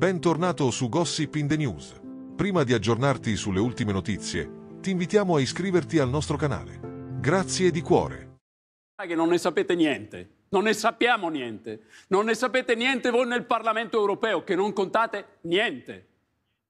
Bentornato su Gossip in the News. Prima di aggiornarti sulle ultime notizie, ti invitiamo a iscriverti al nostro canale. Grazie di cuore. Che non ne sapete niente. Non ne sappiamo niente. Non ne sapete niente voi nel Parlamento europeo, che non contate niente.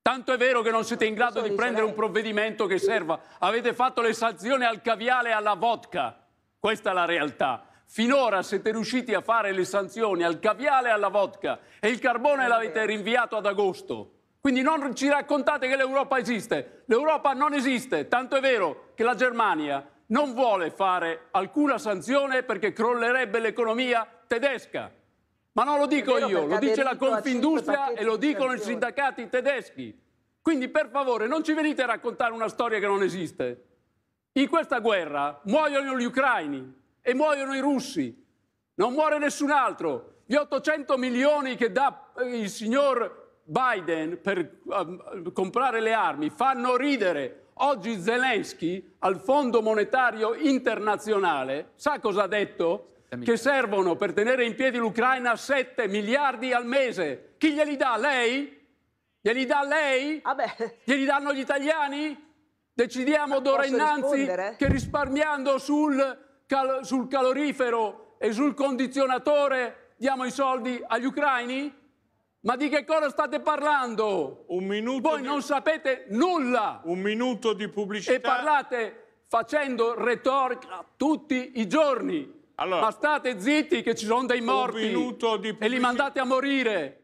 Tanto è vero che non siete in grado di prendere un provvedimento che serva. Avete fatto le sanzioni al caviale e alla vodka. Questa è la realtà. Finora siete riusciti a fare le sanzioni al caviale e alla vodka e il carbone l'avete rinviato ad agosto. Quindi non ci raccontate che l'Europa esiste. L'Europa non esiste, tanto è vero che la Germania non vuole fare alcuna sanzione perché crollerebbe l'economia tedesca. Ma non lo dico io, lo dice la Confindustria e lo dicono i sindacati tedeschi. Quindi per favore non ci venite a raccontare una storia che non esiste. In questa guerra muoiono gli ucraini, e muoiono i russi, non muore nessun altro. Gli 800 milioni che dà eh, il signor Biden per ehm, comprare le armi fanno ridere. Oggi Zelensky al Fondo Monetario Internazionale sa cosa ha detto? Che servono per tenere in piedi l'Ucraina 7 miliardi al mese. Chi glieli dà? Lei? Glieli dà lei? Ah glieli danno gli italiani? Decidiamo d'ora innanzi rispondere? che risparmiando sul cal- sul calorifero e sul condizionatore diamo i soldi agli ucraini? Ma di che cosa state parlando? Un minuto Voi di... non sapete nulla. Un minuto di pubblicità. E parlate facendo retorica tutti i giorni. Allora, Ma state zitti che ci sono dei morti e li mandate a morire.